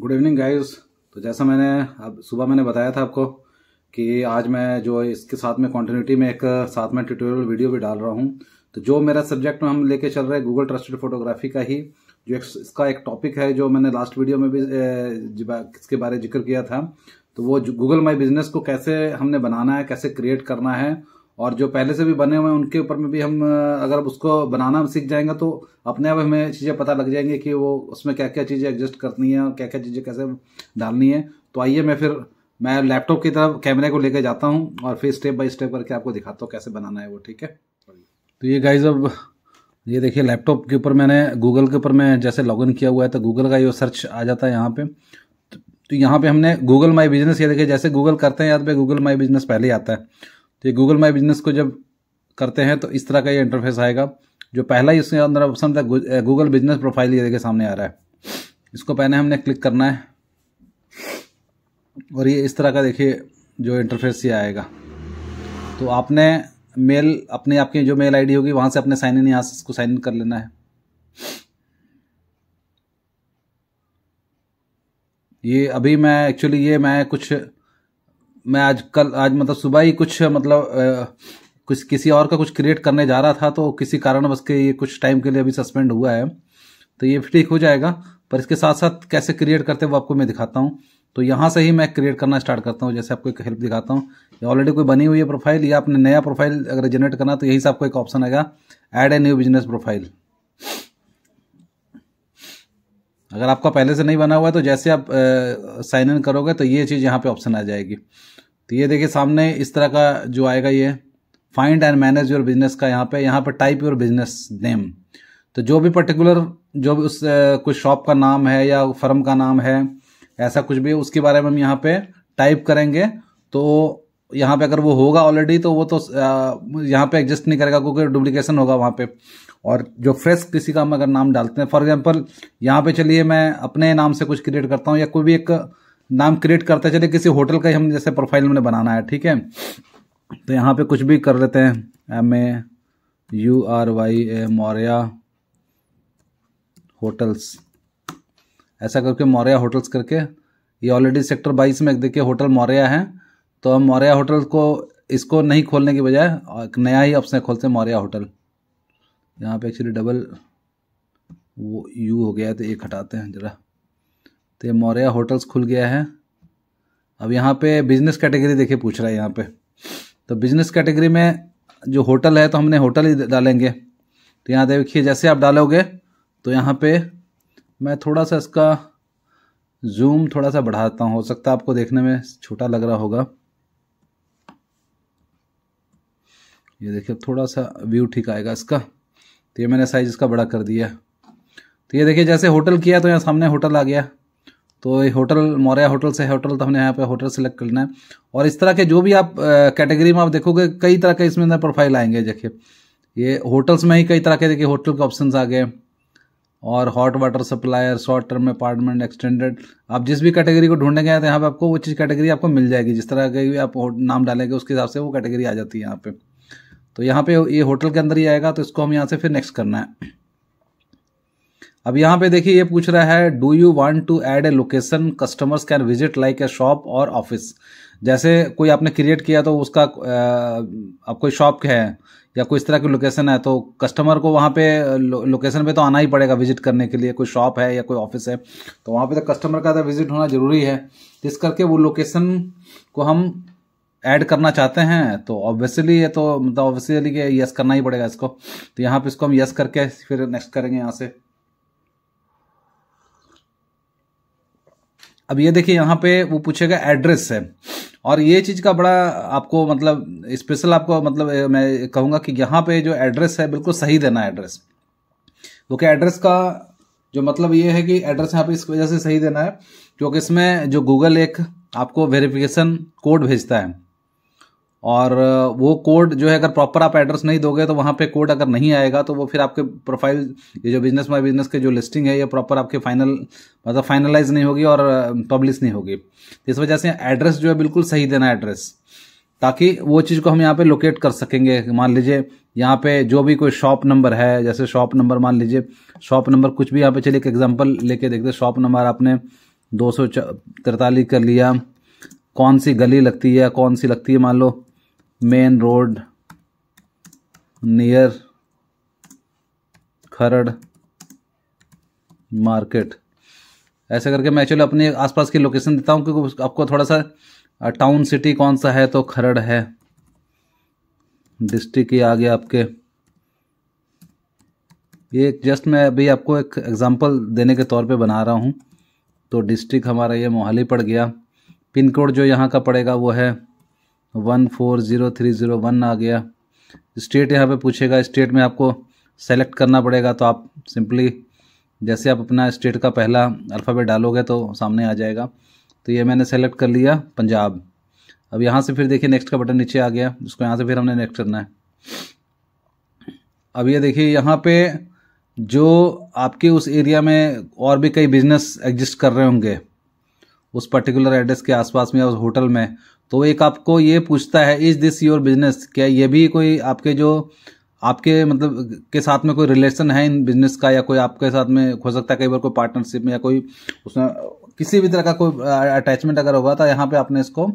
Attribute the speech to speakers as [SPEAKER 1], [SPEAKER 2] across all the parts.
[SPEAKER 1] good evening guys तो जैसा मैंने अब सुबह मैंने बताया था आपको कि आज मैं जो इसके साथ में कॉन्टीन्यूटी में एक साथ में ट्यूटोरियल वीडियो भी डाल रहा हूँ तो जो मेरा सब्जेक्ट में हम लेके चल रहे हैं गूगल ट्रस्टेड फोटोग्राफी का ही जो एक, इसका एक टॉपिक है जो मैंने लास्ट वीडियो में भी इसके बारे जिक्र किया था तो वो गूगल माई बिजनेस को कैसे हमने बनाना है कैसे क्रिएट करना है और जो पहले से भी बने हुए हैं उनके ऊपर में भी हम अगर उसको बनाना सीख जाएंगे तो अपने आप हमें चीज़ें पता लग जाएंगी कि वो उसमें क्या क्या चीज़ें एडजस्ट करनी है और क्या क्या चीज़ें कैसे डालनी है तो आइए मैं फिर मैं लैपटॉप की तरफ कैमरे को लेकर जाता हूँ और फिर स्टेप बाय स्टेप करके आपको दिखाता हूँ कैसे बनाना है वो ठीक है तो ये गाइज अब ये देखिए लैपटॉप के ऊपर मैंने गूगल के ऊपर मैं जैसे लॉग किया हुआ है तो गूगल का ये सर्च आ जाता है यहाँ पर तो यहाँ पर हमने गूगल माई बिजनेस ये देखिए जैसे गूगल करते हैं यहाँ पे गूगल माई बिजनेस पहले ही आता है तो ये गूगल माई बिजनेस को जब करते हैं तो इस तरह का ये इंटरफेस आएगा जो पहला ही उसके अंदर ऑप्शन था गूगल बिजनेस प्रोफाइल ये देखे सामने आ रहा है इसको पहले हमने क्लिक करना है और ये इस तरह का देखिए जो इंटरफेस ये आएगा तो आपने मेल अपने आपकी जो मेल आईडी होगी वहाँ से अपने साइन इन यहाँ से इसको साइन इन कर लेना है ये अभी मैं एक्चुअली ये मैं कुछ मैं आज कल आज मतलब सुबह ही कुछ मतलब कुछ किसी और का कुछ क्रिएट करने जा रहा था तो किसी कारण बस के ये कुछ टाइम के लिए अभी सस्पेंड हुआ है तो ये ठीक हो जाएगा पर इसके साथ साथ कैसे क्रिएट करते हैं वो आपको मैं दिखाता हूँ तो यहाँ से ही मैं क्रिएट करना स्टार्ट करता हूँ जैसे आपको एक हेल्प दिखाता हूँ ये ऑलरेडी कोई बनी हुई है प्रोफाइल या आपने नया प्रोफाइल अगर जनरेट करना तो यही से आपको एक ऑप्शन आएगा add a new business profile अगर आपका पहले से नहीं बना हुआ है तो जैसे आप साइन इन करोगे तो ये चीज़ यहाँ पे ऑप्शन आ जाएगी तो ये देखिए सामने इस तरह का जो आएगा ये find and manage your business का यहाँ पे यहाँ पे टाइप योर बिजनेस नेम तो जो भी पर्टिकुलर जो भी उस कुछ शॉप का नाम है या फर्म का नाम है ऐसा कुछ भी उसके बारे में हम यहाँ पे टाइप करेंगे तो यहाँ पे अगर वो होगा ऑलरेडी तो वो तो यहाँ पे एग्जिस्ट नहीं करेगा क्योंकि डुप्लीकेशन होगा वहाँ पे और जो फ्रेश किसी का हम अगर नाम डालते हैं फॉर एग्जाम्पल यहाँ पे चलिए मैं अपने नाम से कुछ क्रिएट करता हूँ या कोई भी एक नाम क्रिएट करते चले किसी होटल का ही हम जैसे प्रोफाइल हमने बनाना है ठीक है तो यहाँ पे कुछ भी कर लेते हैं M A U R Y A Maurya hotels ऐसा करके मौर्या होटल्स करके ये ऑलरेडी सेक्टर बाईस में देखिए होटल मौर्या है तो हम मौर्या होटल को इसको नहीं खोलने की बजाय एक नया ही ऑप्शन खोलते हैं मौर्या होटल यहाँ पे एक्चुअली डबल वो यू हो गया तो एक हटाते हैं ज़रा तो ये मौर्या होटल्स खुल गया है अब यहाँ पे बिजनेस कैटेगरी देखिए पूछ रहा है यहाँ पे तो बिजनेस कैटेगरी में जो होटल है तो हमने होटल ही डालेंगे तो यहाँ देखिए जैसे आप डालोगे तो यहाँ पे मैं थोड़ा सा इसका जूम थोड़ा सा बढ़ाता हूँ हो सकता है आपको देखने में छोटा लग रहा होगा ये देखिए थोड़ा सा व्यू ठीक आएगा इसका तो ये मैंने साइज इसका बड़ा कर दिया तो ये देखिए जैसे होटल किया तो यहाँ सामने होटल आ गया तो ये होटल मौर्या होटल से होटल तो हमने यहाँ पे होटल सेलेक्ट करना है और इस तरह के जो भी आप कैटेगरी में आप देखोगे कई तरह के इसमें अंदर प्रोफाइल आएंगे देखिए ये होटल्स में ही कई तरह के देखिए होटल के ऑप्शन आ गए और hot water supplier short term apartment extended आप जिस भी कैटेगरी को गए तो यहाँ पर आपको वो चीज़ कैटेगरी आपको मिल जाएगी जिस तरह के भी आप नाम डालेंगे उसके हिसाब से वो कैटेगरी आ जाती है यहाँ पर तो यहाँ पे ये होटल के अंदर ही आएगा तो इसको हम यहाँ से फिर नेक्स्ट करना है अब यहाँ पे देखिए ये पूछ रहा है do you want to add a location customers can visit like a shop और ऑफिस जैसे कोई आपने क्रिएट किया तो उसका अब कोई शॉप है या कोई इस तरह की लोकेशन है तो कस्टमर को वहाँ पे लोकेशन पे तो आना ही पड़ेगा विजिट करने के लिए कोई शॉप है या कोई ऑफिस है तो वहाँ पे तो कस्टमर का तो विजिट होना ज़रूरी है जिस करके वो लोकेशन को हम ऐड करना चाहते हैं तो ऑब्वियसली ये तो मतलब ऑब्वियसली ये यस करना ही पड़ेगा इसको तो यहाँ पे इसको हम यस करके फिर नेक्स्ट करेंगे यहाँ से अब ये देखिए यहाँ पे वो पूछेगा एड्रेस है और ये चीज़ का बड़ा आपको मतलब स्पेशल आपको मतलब मैं कहूंगा कि यहाँ पे जो एड्रेस है बिल्कुल सही देना एड्रेस वो क्या एड्रेस का जो मतलब ये है कि एड्रेस यहाँ पे इस वजह से सही देना है क्योंकि इसमें जो गूगल एक आपको वेरिफिकेशन कोड भेजता है और वो कोड जो है अगर प्रॉपर आप एड्रेस नहीं दोगे तो वहाँ पे कोड अगर नहीं आएगा तो वो फिर आपके प्रोफाइल ये जो बिजनेस माई बिजनेस के जो लिस्टिंग है ये प्रॉपर आपके फाइनल मतलब फाइनलाइज नहीं होगी और पब्लिश नहीं होगी इस वजह से एड्रेस जो है बिल्कुल सही देना एड्रेस ताकि वो चीज़ को हम यहाँ पे लोकेट कर सकेंगे मान लीजिए यहाँ पे जो भी कोई शॉप नंबर है जैसे शॉप नंबर मान लीजिए शॉप नंबर कुछ भी यहाँ पे चलिए एक एग्जांपल लेके देखते शॉप नंबर आपने दो सौ कर लिया कौन सी गली लगती है कौन सी लगती है मान लो main road near Kharar market ऐसे करके मैं एक्चुअली अपने आसपास की लोकेशन देता हूँ क्योंकि आपको थोड़ा सा टाउन सिटी कौन सा है तो खरड़ है डिस्ट्रिक्ट आ गया आपके ये जस्ट मैं अभी आपको एक एग्जांपल देने के तौर पे बना रहा हूँ तो डिस्ट्रिक्ट हमारा ये मोहाली पड़ गया पिन कोड जो यहाँ का पड़ेगा वो है one four zero three zero one आ गया स्टेट यहाँ पे पूछेगा स्टेट में आपको सेलेक्ट करना पड़ेगा तो आप सिंपली जैसे आप अपना स्टेट का पहला अल्फ़ाबेट डालोगे तो सामने आ जाएगा तो ये मैंने सेलेक्ट कर लिया पंजाब अब यहाँ से फिर देखिए नेक्स्ट का बटन नीचे आ गया उसको यहाँ से फिर हमने नेक्स्ट करना है अब ये देखिए यहाँ पे जो आपके उस एरिया में और भी कई बिजनेस एग्जिस्ट कर रहे होंगे उस पर्टिकुलर एड्रेस के आसपास में या उस होटल में तो एक आपको ये पूछता है इज दिस योर बिजनेस क्या ये भी कोई आपके जो आपके मतलब के साथ में कोई रिलेशन है इन बिजनेस का या कोई आपके साथ में हो सकता है कई बार कोई पार्टनरशिप में या कोई उसमें किसी भी तरह का कोई अटैचमेंट अगर हुआ था तो यहाँ पे आपने इसको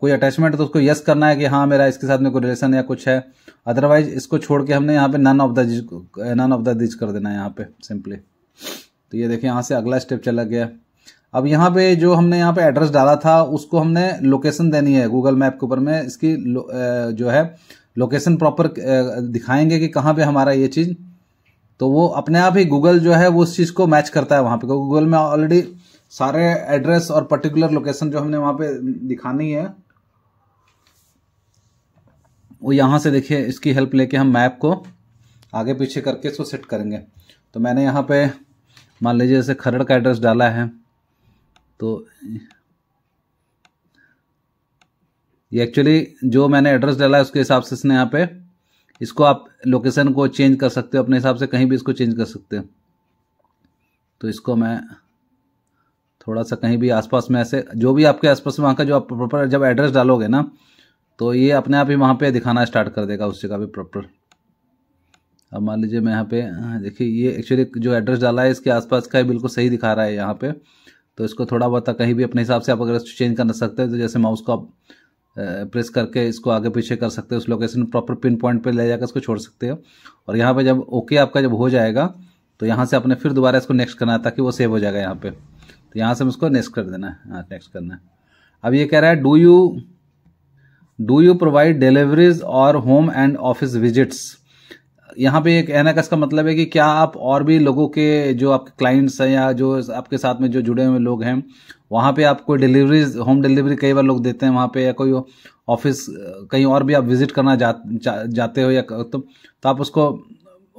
[SPEAKER 1] कोई अटैचमेंट तो उसको यस करना है कि हाँ मेरा इसके साथ में कोई रिलेशन या कुछ है अदरवाइज इसको छोड़ के हमने यहाँ पे none of the none of the these कर देना है यहाँ पे सिंपली तो ये यह देखिए यहाँ से अगला स्टेप चला गया अब यहाँ पे जो हमने यहाँ पे एड्रेस डाला था उसको हमने लोकेशन देनी है गूगल मैप के ऊपर में इसकी जो है लोकेशन प्रॉपर दिखाएंगे कि कहाँ पे हमारा ये चीज़ तो वो अपने आप ही गूगल जो है वो उस चीज़ को मैच करता है वहाँ पे क्योंकि गूगल में ऑलरेडी सारे एड्रेस और पर्टिकुलर लोकेशन जो हमने वहाँ पे दिखानी है वो यहाँ से देखिए इसकी हेल्प लेके हम मैप को आगे पीछे करके इसको सेट करेंगे तो मैंने यहाँ पे मान लीजिए जैसे खरड़ का एड्रेस डाला है तो ये एक्चुअली जो मैंने एड्रेस डाला है उसके हिसाब से इसने यहाँ पे इसको आप लोकेशन को चेंज कर सकते हो अपने हिसाब से कहीं भी इसको चेंज कर सकते हो तो इसको मैं थोड़ा सा कहीं भी आसपास में ऐसे जो भी आपके आसपास में वहाँ का जो आप प्रॉपर जब एड्रेस डालोगे ना तो ये अपने आप ही वहाँ पे दिखाना स्टार्ट कर देगा उस जगह पे प्रॉपर अब मान लीजिए मैं यहाँ पे हाँ, देखिए ये एक्चुअली जो एड्रेस डाला है इसके आसपास का ही बिल्कुल सही दिखा रहा है यहाँ पे तो इसको थोड़ा बहुत कहीं भी अपने हिसाब से आप अगर चेंज करना सकते हो तो जैसे माउस को आप प्रेस करके इसको आगे पीछे कर सकते हो उस लोकेशन प्रॉपर पिन पॉइंट पर ले जाकर इसको छोड़ सकते हो और यहाँ पर जब ओके आपका जब हो जाएगा तो यहाँ से आपने फिर दोबारा इसको नेक्स्ट करना है ताकि वो सेव हो जाएगा यहाँ पे तो यहाँ से हम इसको नेक्स्ट कर देना है हाँ नेक्स्ट करना है अब ये कह रहा है do you do you provide deliveries और होम एंड ऑफिस विजिट्स यहाँ पे एक एनाकस का मतलब है कि क्या आप और भी लोगों के जो आपके क्लाइंट्स हैं या जो आपके साथ में जो जुड़े हुए लोग हैं वहाँ पे कोई डिलीवरीज होम डिलीवरी कई बार लोग देते हैं वहाँ पे या कोई ऑफिस कहीं और भी आप विजिट करना जा, जा, जाते हो या तो, तो आप उसको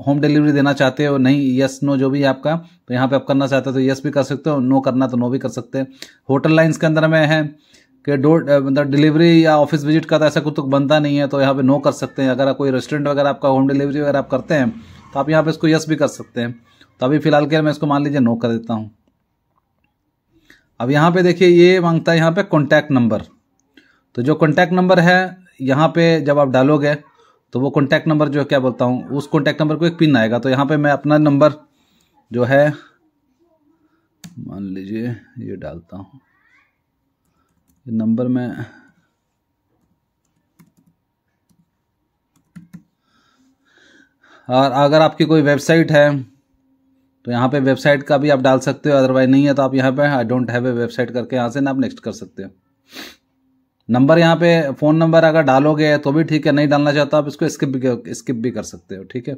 [SPEAKER 1] होम डिलीवरी देना चाहते हो नहीं यस नो जो भी आपका तो यहाँ पे आप करना चाहते हो तो यस भी कर सकते हो नो करना तो नो भी कर सकते हैं होटल लाइन्स के अंदर में है कि डोर मतलब डिलीवरी या ऑफिस विजिट का तो ऐसा कुछ तो बनता नहीं है तो यहाँ पे नो कर सकते हैं अगर कोई रेस्टोरेंट वगैरह आपका होम डिलीवरी वगैरह आप करते हैं तो आप यहाँ पे इसको यस भी कर सकते हैं तो अभी फिलहाल के मैं इसको मान लीजिए नो कर देता हूँ अब यहाँ पे देखिए ये मांगता है यहाँ पे कॉन्टैक्ट नंबर तो जो कॉन्टैक्ट नंबर है यहाँ पे जब आप डालोगे तो वो कॉन्टैक्ट नंबर जो क्या बोलता हूँ उस कॉन्टैक्ट नंबर को एक पिन आएगा तो यहाँ पे मैं अपना नंबर जो है मान लीजिए ये डालता हूँ नंबर मैं और अगर आपकी कोई वेबसाइट है तो यहाँ पे वेबसाइट का भी आप डाल सकते हो अदरवाइज नहीं है तो आप यहाँ पे I don't have a website करके यहाँ से ना आप नेक्स्ट कर सकते हो नंबर यहाँ पे फ़ोन नंबर अगर डालोगे तो भी ठीक है नहीं डालना चाहता आप इसको स्किप भी स्किप भी कर सकते हो ठीक है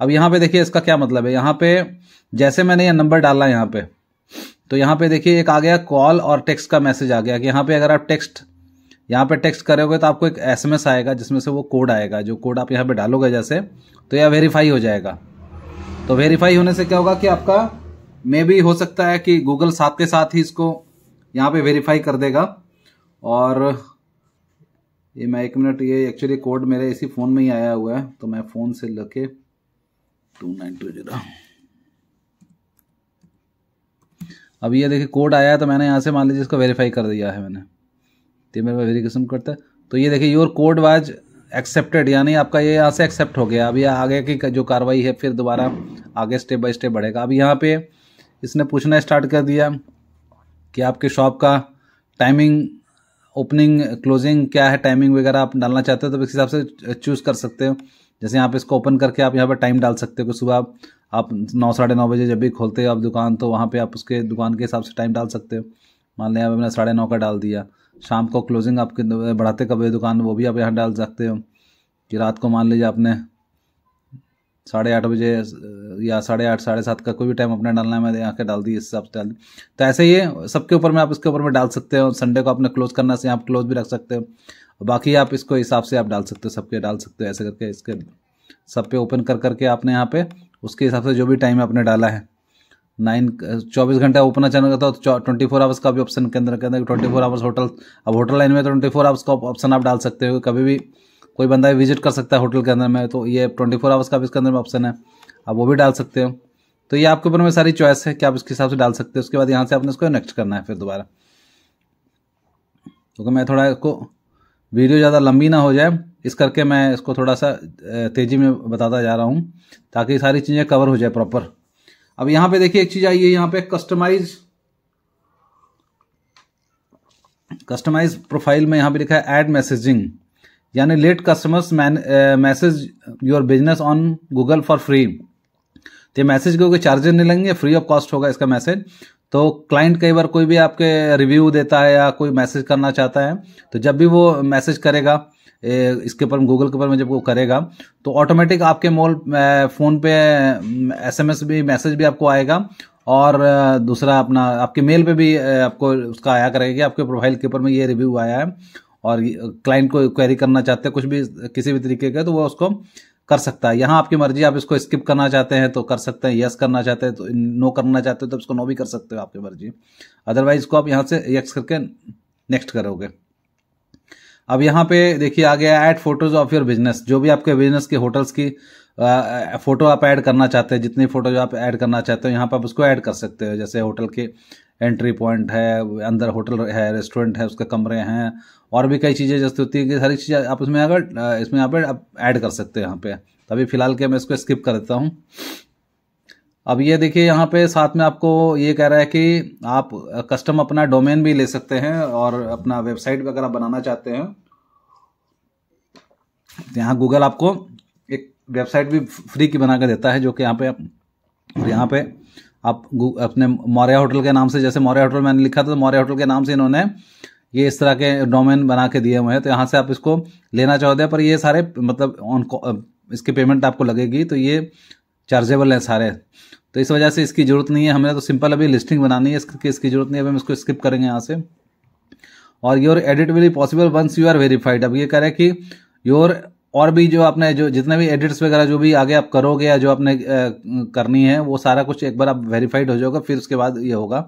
[SPEAKER 1] अब यहाँ पे देखिए इसका क्या मतलब है यहाँ पे जैसे मैंने ये यह नंबर डाला यहाँ पे तो यहाँ पे देखिए एक आ गया कॉल और टेक्स्ट का मैसेज आ गया कि यहाँ पे अगर आप टेक्स्ट यहाँ पे टेक्स्ट करोगे तो आपको एक एसएमएस आएगा जिसमें से वो कोड आएगा जो कोड आप यहाँ पे डालोगे जैसे तो यह वेरीफाई हो जाएगा तो वेरीफाई होने से क्या होगा कि आपका मे भी हो सकता है कि गूगल साथ के साथ ही इसको यहाँ पे वेरीफाई कर देगा और ये मैं एक मिनट ये एक्चुअली कोड मेरे इसी फ़ोन में ही आया हुआ है तो मैं फ़ोन से लगे टू नाइन टू जीरो अब ये देखिए कोड आया तो मैंने यहाँ से मान लीजिए इसको वेरीफाई कर दिया है मैंने तो मेरे पास वेरीफिकेशन करता है तो ये देखिए योर कोड वाज एक्सेप्टेड यानी आपका ये यहाँ से एक्सेप्ट हो गया अब ये आगे की जो कार्रवाई है फिर दोबारा आगे स्टेप बाय स्टेप बढ़ेगा अब यहाँ पे इसने पूछना स्टार्ट कर दिया कि आपके शॉप का टाइमिंग ओपनिंग क्लोजिंग क्या है टाइमिंग वगैरह आप डालना चाहते हो तो इस हिसाब से चूज़ कर सकते हो जैसे यहाँ पे इसको ओपन करके आप यहाँ पर टाइम डाल सकते हो कि सुबह आप नौ साढ़े नौ बजे जब भी खोलते हो आप दुकान तो वहाँ पे आप उसके दुकान के हिसाब से टाइम डाल सकते हो मान लें आपने मैंने साढ़े नौ का डाल दिया शाम को क्लोजिंग आपके बढ़ाते कब दुकान वो भी आप यहाँ डाल सकते हो कि रात को मान लीजिए आपने साढ़े आठ बजे या साढ़े आठ साढ़े सात का कोई भी टाइम अपना डालना है मैंने यहाँ के डाल दी इस हिसाब से डाल दी तो ऐसे ही सबके ऊपर में आप इसके ऊपर में डाल सकते हो संडे को आपने क्लोज करना से आप क्लोज भी रख सकते हो बाकी आप इसको हिसाब से आप डाल सकते हो सबके डाल सकते हो ऐसे करके इसके सब पे ओपन कर करके आपने यहाँ पे उसके हिसाब से जो भी टाइम आपने डाला है नाइन चौबीस घंटे ओपन अचानक करता हो ट्वेंटी फोर आवर्स का भी ऑप्शन के अंदर कहते हैं ट्वेंटी फोर आवर्स होटल अब होटल लाइन में ट्वेंटी फोर आवर्स का ऑप्शन आप डाल सकते हो कभी भी कोई बंदा भी विजिट कर सकता है होटल के अंदर में तो ये ट्वेंटी फोर आवर्स का भी इसके अंदर में ऑप्शन है आप वो भी डाल सकते हो तो ये आपके ऊपर में सारी चॉइस है कि आप इसके हिसाब से डाल सकते हो उसके बाद यहाँ से आपने इसको नेक्स्ट करना है फिर दोबारा क्योंकि तो मैं थोड़ा इसको वीडियो ज़्यादा लंबी ना हो जाए इस करके मैं इसको थोड़ा सा तेज़ी में बताता जा रहा हूँ ताकि सारी चीज़ें कवर हो जाए प्रॉपर अब यहाँ पे देखिए एक चीज़ आई है यहाँ पे कस्टमाइज कस्टमाइज प्रोफाइल में यहाँ पे लिखा है एड मैसेजिंग यानी let customers message your business on Google for free तो मैसेज के चार्जेस नहीं लगेंगे फ्री ऑफ कॉस्ट होगा इसका मैसेज तो क्लाइंट कई बार कोई भी आपके रिव्यू देता है या कोई मैसेज करना चाहता है तो जब भी वो मैसेज करेगा इसके ऊपर गूगल के ऊपर में जब वो करेगा तो ऑटोमेटिक आपके मोल फ़ोन पे एसएमएस भी मैसेज भी आपको आएगा और दूसरा अपना आपके मेल पे भी आपको उसका आया करेगा कि आपके प्रोफाइल के ऊपर में ये रिव्यू आया है और क्लाइंट को क्वेरी करना चाहते हैं कुछ भी किसी भी तरीके का तो वो उसको कर सकता है यहाँ आपकी मर्जी आप इसको स्किप करना चाहते हैं तो कर सकते हैं यस करना चाहते हैं तो नो करना चाहते हो तो इसको नो भी कर सकते हो आपकी मर्जी अदरवाइज इसको आप यहाँ से यस करके नेक्स्ट करोगे अब यहाँ पे देखिए आ गया add photos of your business जो भी आपके बिजनेस के होटल्स की आ, फोटो आप ऐड करना चाहते हैं जितनी फोटो आप ऐड करना चाहते हो यहाँ पर आप उसको ऐड कर सकते हो जैसे होटल के एंट्री पॉइंट है अंदर होटल है रेस्टोरेंट है उसके कमरे हैं और भी कई चीज़ें जैसे होती है कि सारी चीज़ें आप इसमें अगर इसमें यहाँ पर आप ऐड कर सकते हैं यहाँ पे तभी फ़िलहाल के मैं इसको स्किप कर देता हूँ अब ये देखिए यहाँ पे साथ में आपको ये कह रहा है कि आप कस्टम अपना डोमेन भी ले सकते हैं और अपना वेबसाइट भी अगर आप बनाना चाहते हैं तो यहाँ गूगल आपको एक वेबसाइट भी फ्री की बना कर देता है जो कि यहाँ पे और यहाँ पे आप अपने मौर्या होटल के नाम से जैसे मौर्या होटल मैंने लिखा था तो मौर्या होटल के नाम से इन्होंने ये इस तरह के डोमेन बना के दिए हुए हैं तो यहाँ से आप इसको लेना चाहते हैं पर ये सारे मतलब ऑन इसकी पेमेंट आपको लगेगी तो ये चार्जेबल हैं सारे तो इस वजह से इसकी ज़रूरत नहीं है हमें तो सिंपल अभी लिस्टिंग बनानी है इसकी इसकी ज़रूरत नहीं है अभी हम इसको स्किप करेंगे यहाँ से और your edit will possible once you are verified अब ये कह रहे हैं कि योर और भी जो आपने जो जितने भी एडिट्स वगैरह जो भी आगे आप करोगे या जो आपने करनी है वो सारा कुछ एक बार आप वेरीफाइड हो जाओगे फिर उसके बाद ये होगा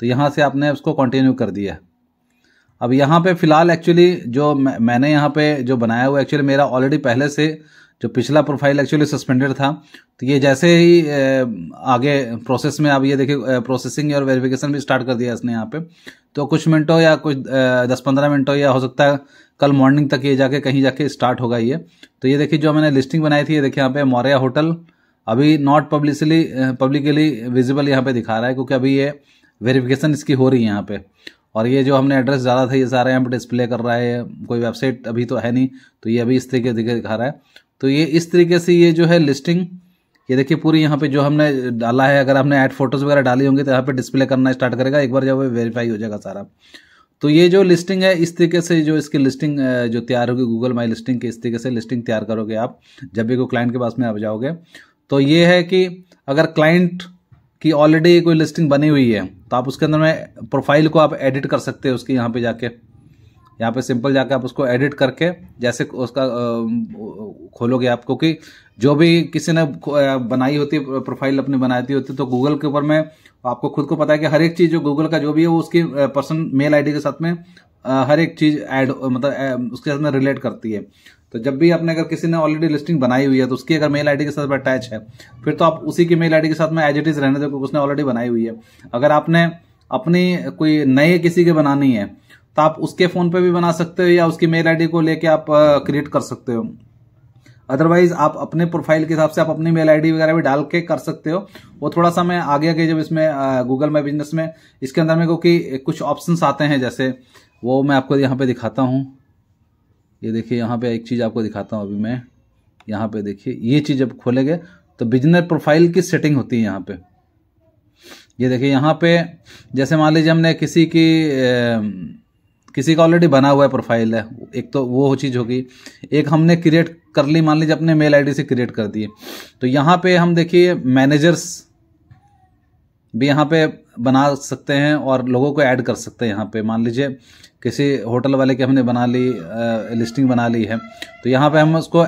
[SPEAKER 1] तो यहाँ से आपने उसको कंटिन्यू कर दिया है अब यहाँ पे फ़िलहाल एक्चुअली जो मैंने यहाँ पे जो बनाया हुआ एक्चुअली मेरा ऑलरेडी पहले से जो पिछला प्रोफाइल एक्चुअली सस्पेंडेड था तो ये जैसे ही आगे प्रोसेस में आप ये देखिए प्रोसेसिंग और वेरिफिकेशन भी स्टार्ट कर दिया इसने यहाँ पे तो कुछ मिनटों या कुछ दस पंद्रह मिनटों या हो सकता है कल मॉर्निंग तक ये जाके कहीं जाके स्टार्ट होगा ये तो ये देखिए जो मैंने लिस्टिंग बनाई थी ये देखिए यहाँ पे मौर्या होटल अभी नॉट पब्लिकली पब्लिकली विजिबल यहाँ पे दिखा रहा है क्योंकि अभी ये वेरिफिकेशन इसकी हो रही है यहाँ पे और ये जो हमने एड्रेस डाला था ये सारा यहाँ पर डिस्प्ले कर रहा है कोई वेबसाइट अभी तो है नहीं तो ये अभी इस तरीके से दिखा रहा है तो ये इस तरीके से ये जो है लिस्टिंग ये देखिए पूरी यहाँ पे जो हमने डाला है अगर हमने ऐड फोटोज़ वगैरह डाली होंगी तो यहाँ पे डिस्प्ले करना स्टार्ट करेगा एक बार जब वो वेरीफाई हो जाएगा सारा तो ये जो लिस्टिंग है इस तरीके से जो इसकी लिस्टिंग जो तैयार होगी गूगल माई लिस्टिंग की इस तरीके से लिस्टिंग तैयार करोगे आप जब भी कोई क्लाइंट के पास में आप जाओगे तो ये है कि अगर क्लाइंट कि ऑलरेडी कोई लिस्टिंग बनी हुई है तो आप उसके अंदर में प्रोफाइल को आप एडिट कर सकते हैं उसकी यहाँ पे जाके यहाँ पे सिंपल जाके आप उसको एडिट करके जैसे उसका खोलोगे आप क्योंकि जो भी किसी ने बनाई होती है प्रोफाइल अपनी बनाती होती तो गूगल के ऊपर में आपको खुद को पता है कि हर एक चीज़ जो गूगल का जो भी है वो उसकी पर्सन मेल आईडी के साथ में हर एक चीज़ ऐड मतलब उसके साथ में रिलेट करती है तो जब भी आपने अगर किसी ने ऑलरेडी लिस्टिंग बनाई हुई है तो उसकी अगर मेल आईडी के साथ अटैच है फिर तो आप उसी की मेल आईडी के साथ में एज इट इज रहने दो क्योंकि उसने ऑलरेडी बनाई हुई है अगर आपने अपनी कोई नए किसी के बनानी है तो आप उसके फोन पे भी बना सकते हो या उसकी मेल आईडी को लेके आप क्रिएट कर सकते हो अदरवाइज आप अपने प्रोफाइल के हिसाब से आप अपनी मेल आईडी वगैरह भी डाल के कर सकते हो वो थोड़ा सा मैं आगे आगे जब इसमें गूगल माई बिजनेस में इसके अंदर में क्योंकि कुछ ऑप्शन आते हैं जैसे वो मैं आपको यहाँ पे दिखाता हूँ ये देखिए यहाँ पे एक चीज़ आपको दिखाता हूँ अभी मैं यहाँ पे देखिए ये चीज़ जब खोलेंगे तो बिजनेस प्रोफाइल की सेटिंग होती है यहाँ पे ये देखिए यहाँ पे जैसे मान लीजिए हमने किसी की ए, किसी का ऑलरेडी बना हुआ है प्रोफाइल है एक तो वो चीज़ होगी एक हमने क्रिएट कर ली मान लीजिए अपने मेल आईडी से क्रिएट कर दिए तो यहाँ पे हम देखिए मैनेजर्स भी यहाँ पे बना सकते हैं और लोगों को ऐड कर सकते हैं यहाँ पे मान लीजिए किसी होटल वाले की हमने बना ली लिस्टिंग बना ली है तो यहाँ पे हम उसको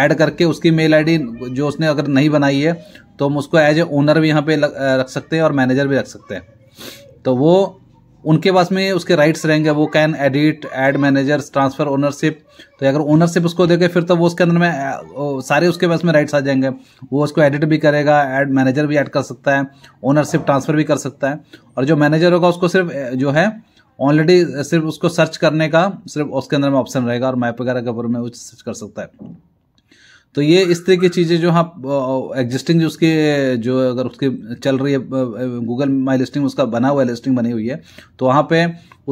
[SPEAKER 1] ऐड करके उसकी मेल आईडी जो उसने अगर नहीं बनाई है तो हम उसको एज ए ओनर भी यहाँ पे रख सकते हैं और मैनेजर भी रख सकते हैं तो वो उनके पास में उसके राइट्स रहेंगे वो can edit add manager transfer ownership तो अगर ओनरशिप उसको देगे फिर तो वो उसके अंदर में सारे उसके पास में राइट्स आ जाएंगे वो उसको एडिट भी करेगा एड मैनेजर भी ऐड कर सकता है ओनरशिप ट्रांसफर भी कर सकता है और जो मैनेजर होगा उसको सिर्फ जो है ऑलरेडी सिर्फ उसको सर्च करने का सिर्फ उसके अंदर में ऑप्शन रहेगा और मैप वगैरह के ऊपर में सर्च कर सकता है तो ये इस तरह की चीज़ें जो हाँ एग्जिस्टिंग जो उसके जो अगर उसके चल रही है गूगल माई लिस्टिंग उसका बना हुआ लिस्टिंग बनी हुई है तो वहाँ पे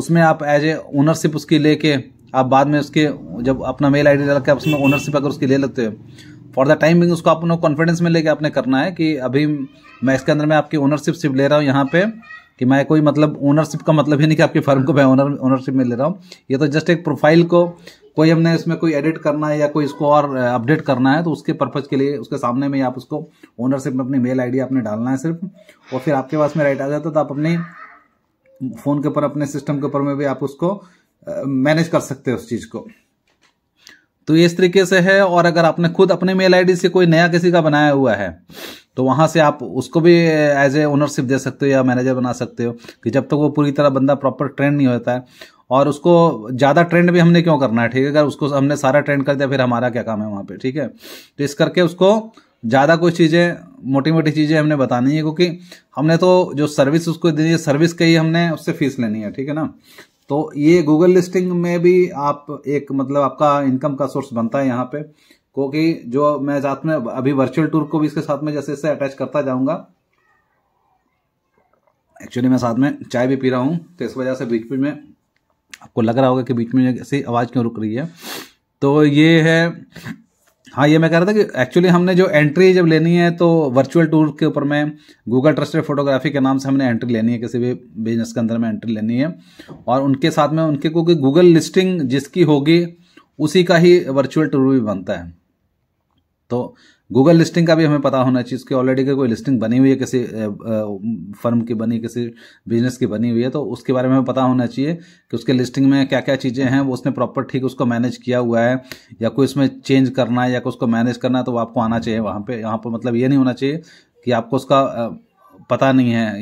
[SPEAKER 1] उसमें आप एज ए ओनरशिप उसकी लेके आप बाद में उसके जब अपना मेल आई डी डाल के आप उसमें ओनरशिप अगर उसकी ले लेते हो फॉर द टाइम बिंग उसको आपने कॉन्फिडेंस में लेके आपने करना है कि अभी मैं इसके अंदर मैं आपकी ओनरशिप सिर्फ ले रहा हूँ यहाँ पे कि मैं कोई मतलब ओनरशिप का मतलब ही नहीं कि आपकी फर्म को मैं ओनर ओनरशिप में ले रहा हूँ ये तो जस्ट एक प्रोफाइल को कोई हमने इसमें कोई एडिट करना है या कोई इसको और अपडेट करना है तो उसके पर्पज के लिए उसके सामने में आप उसको ओनरशिप में अपनी मेल आईडी आपने डालना है सिर्फ और फिर आपके पास में राइट आ जाता है तो आप अपने फोन के ऊपर अपने सिस्टम के ऊपर में भी आप उसको मैनेज कर सकते हो उस चीज को तो इस तरीके से है और अगर आपने खुद अपने मेल आईडी से कोई नया किसी का बनाया हुआ है तो वहां से आप उसको भी एज ए ओनरशिप दे सकते हो या मैनेजर बना सकते हो कि जब तक तो वो पूरी तरह बंदा प्रॉपर ट्रेंड नहीं होता है और उसको ज़्यादा ट्रेंड भी हमने क्यों करना है ठीक है अगर उसको हमने सारा ट्रेंड कर दिया फिर हमारा क्या काम है वहाँ पे ठीक है तो इस करके उसको ज़्यादा कुछ चीज़ें मोटी मोटी चीज़ें हमने बतानी है क्योंकि हमने तो जो सर्विस उसको देनी है सर्विस के ही हमने उससे फीस लेनी है ठीक है ना तो ये गूगल लिस्टिंग में भी आप एक मतलब आपका इनकम का सोर्स बनता है यहाँ पे क्योंकि जो मैं साथ में अभी वर्चुअल टूर को भी इसके साथ में जैसे जैसे अटैच करता जाऊंगा एक्चुअली मैं साथ में चाय भी पी रहा हूँ तो इस वजह से बीच बीच में आपको लग रहा होगा कि बीच में ऐसी आवाज़ क्यों रुक रही है तो ये है हाँ ये मैं कह रहा था कि एक्चुअली हमने जो एंट्री जब लेनी है तो वर्चुअल टूर के ऊपर में गूगल ट्रस्टेड फोटोग्राफी के नाम से हमने एंट्री लेनी है किसी भी बिजनेस के अंदर में एंट्री लेनी है और उनके साथ में उनके क्योंकि गूगल लिस्टिंग जिसकी होगी उसी का ही वर्चुअल टूर भी बनता है तो गूगल लिस्टिंग का भी हमें पता होना चाहिए उसकी ऑलरेडी कोई लिस्टिंग बनी हुई है किसी फर्म की बनी किसी बिजनेस की बनी हुई है तो उसके बारे में हमें पता होना चाहिए कि उसके लिस्टिंग में क्या क्या चीज़ें हैं वो उसने प्रॉपर ठीक उसको मैनेज किया हुआ है या कोई उसमें चेंज करना है या उसको मैनेज करना है तो वो आपको आना चाहिए वहाँ पर यहाँ पर मतलब ये नहीं होना चाहिए कि आपको उसका पता नहीं है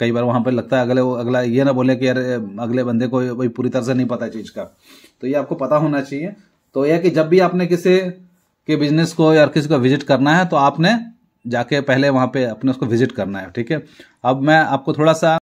[SPEAKER 1] कई बार वहाँ पर लगता है अगले वो अगला ये ना बोले कि यार अगले बंदे को पूरी तरह से नहीं पता चीज़ का तो ये आपको पता होना चाहिए तो यह कि जब भी आपने किसी के बिजनेस को या किसी को विजिट करना है तो आपने जाके पहले वहाँ पे अपने उसको विजिट करना है ठीक है अब मैं आपको थोड़ा सा